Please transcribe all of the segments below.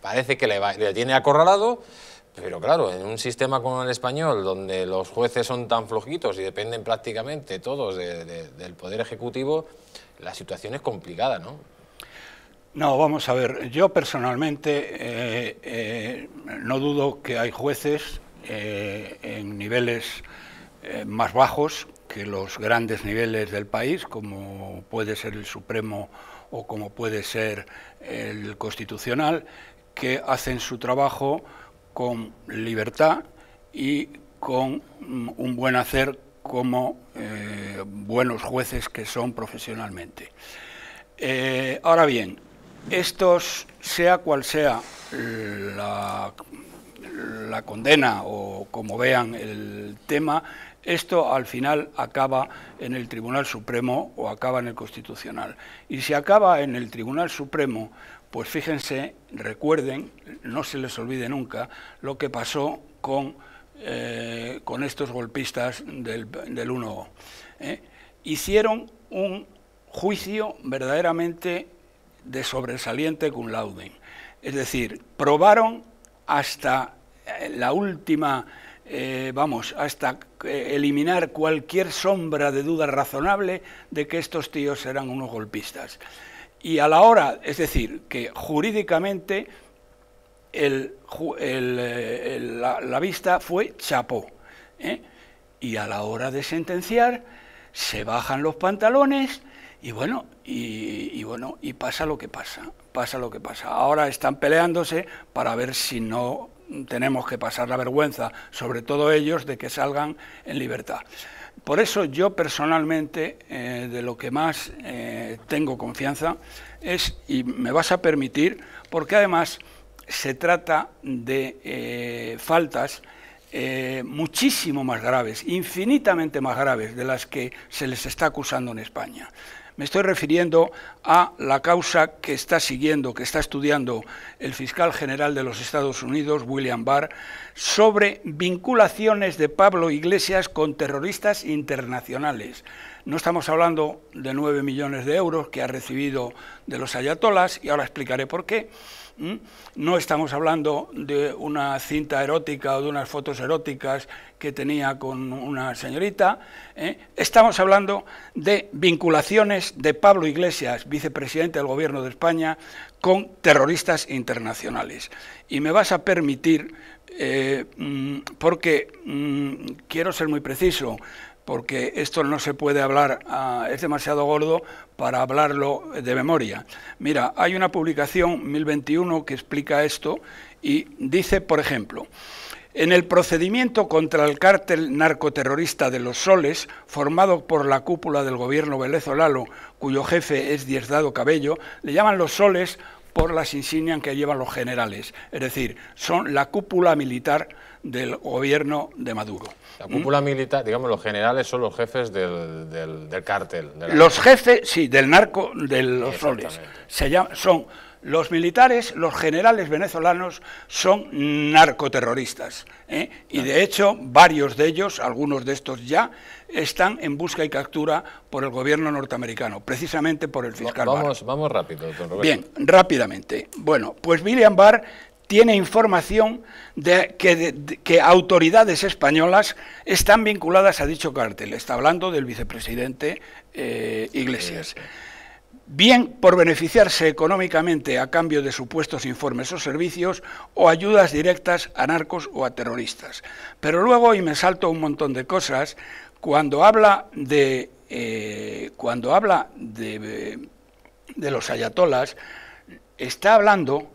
parece que le, tiene acorralado, pero claro, en un sistema como el español, donde los jueces son tan flojitos y dependen prácticamente todos del Poder Ejecutivo, la situación es complicada, ¿no? No, vamos a ver, yo personalmente eh, eh, no dudo que hay jueces eh, en niveles más bajos que los grandes niveles del país, como puede ser el Supremo o como puede ser el Constitucional, que hacen su trabajo con libertad y con mm, un buen hacer como eh, buenos jueces que son profesionalmente. Eh, ahora bien, estos, sea cual sea la, la condena o como vean el tema, esto al final acaba en el Tribunal Supremo o acaba en el Constitucional. Y si acaba en el Tribunal Supremo, pues fíjense, recuerden, no se les olvide nunca lo que pasó con, eh, con estos golpistas del, 1O. ¿Eh? Hicieron un juicio verdaderamente de sobresaliente con laude. Es decir, probaron hasta eh, la última, vamos, hasta eliminar cualquier sombra de duda razonable de que estos tíos eran unos golpistas. Y a la hora, es decir, que jurídicamente eh, la, vista fue chapó. ¿eh? Y a la hora de sentenciar, se bajan los pantalones y bueno, y, bueno, y pasa lo que pasa, pasa lo que pasa. Ahora están peleándose para ver si no tenemos que pasar la vergüenza, sobre todo ellos, de que salgan en libertad. Por eso yo personalmente eh, de lo que más eh, tengo confianza es, y me vas a permitir, porque además se trata de eh, faltas muchísimo más graves, infinitamente más graves de las que se les está acusando en España. Me estoy refiriendo a la causa que está siguiendo, que está estudiando el fiscal general de los Estados Unidos, William Barr, sobre vinculaciones de Pablo Iglesias con terroristas internacionales. No estamos hablando de nueve millones de euros que ha recibido de los ayatolas, y ahora explicaré por qué. No estamos hablando de una cinta erótica o de unas fotos eróticas que tenía con una señorita. ¿eh? Estamos hablando de vinculaciones de Pablo Iglesias, vicepresidente del Gobierno de España, con terroristas internacionales. Y me vas a permitir, eh, mm, porque mm, quiero ser muy preciso, porque esto no se puede hablar, ah, es demasiado gordo para hablarlo de memoria. Mira, hay una publicación 1021 que explica esto y dice, por ejemplo, en el procedimiento contra el cártel narcoterrorista de los Soles, formado por la cúpula del gobierno venezolano, cuyo jefe es Diezdado Cabello, le llaman los Soles por las insignias que llevan los generales, es decir, son la cúpula militar del gobierno de Maduro. La cúpula militar, digamos, los generales son los jefes del, del, cártel. Los jefes, sí, del narco, de los roles. Se llaman, son los militares, los generales venezolanos son narcoterroristas. ¿eh? Y de hecho, varios de ellos, algunos de estos ya, están en busca y captura por el gobierno norteamericano, precisamente por el fiscal Vamos, vamos rápido, don Roberto. Bien, rápidamente. Bueno, pues William Barr tiene información de que, autoridades españolas están vinculadas a dicho cártel. Está hablando del vicepresidente eh, Iglesias bien por beneficiarse económicamente a cambio de supuestos informes o servicios o ayudas directas a narcos o a terroristas. Pero luego, y me salto un montón de cosas, cuando habla de, eh, cuando habla de, los ayatolas, está hablando,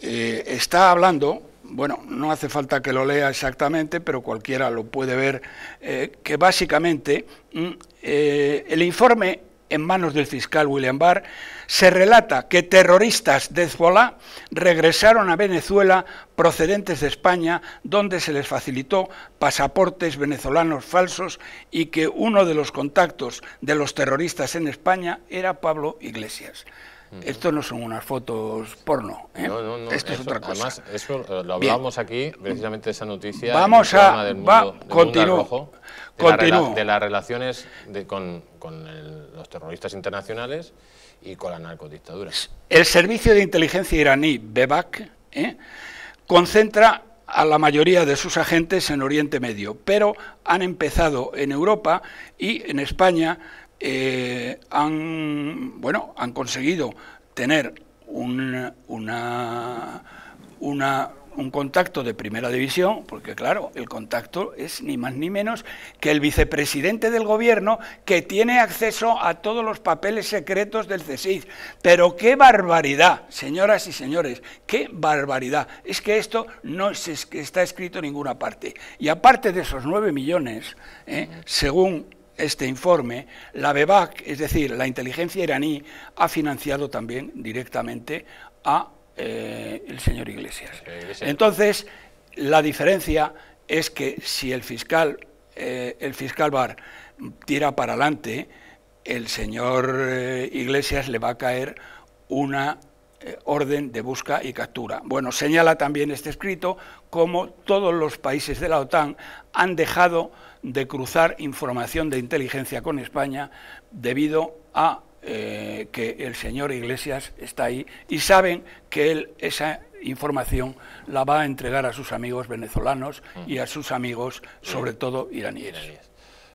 eh, está hablando bueno, no hace falta que lo lea exactamente, pero cualquiera lo puede ver, eh, que básicamente mm, el informe en manos del fiscal William Barr, se relata que terroristas de Hezbollah regresaron a Venezuela procedentes de España, donde se les facilitó pasaportes venezolanos falsos y que uno de los contactos de los terroristas en España era Pablo Iglesias. Esto no son unas fotos porno, ¿eh? no, no, no. esto es otra cosa. Además, eso lo hablábamos aquí, precisamente esa noticia. Vamos a... Del de, las relaciones con, los terroristas internacionales y con la narcodictadura. El servicio de inteligencia iraní, BEBAC... ¿eh? concentra a la mayoría de sus agentes en Oriente Medio, pero han empezado en Europa y en España eh, han, bueno, han conseguido tener un, una, un contacto de primera división, porque claro, el contacto es ni más ni menos que el vicepresidente del gobierno que tiene acceso a todos los papeles secretos del CSIC. Pero qué barbaridad, señoras y señores, qué barbaridad. Es que esto no que está escrito en ninguna parte. Y aparte de esos nueve millones, eh, según este informe, la BEBAC, es decir, la inteligencia iraní, ha financiado también directamente a eh, el señor Iglesias. Entonces, la diferencia es que si el fiscal, eh, el fiscal Bar tira para adelante, el señor eh, Iglesias le va a caer una eh, orden de busca y captura. Bueno, señala también este escrito como todos los países de la OTAN han dejado de cruzar información de inteligencia con España debido a eh, que el señor Iglesias está ahí y saben que él esa información la va a entregar a sus amigos venezolanos y a sus amigos, sobre todo iraníes.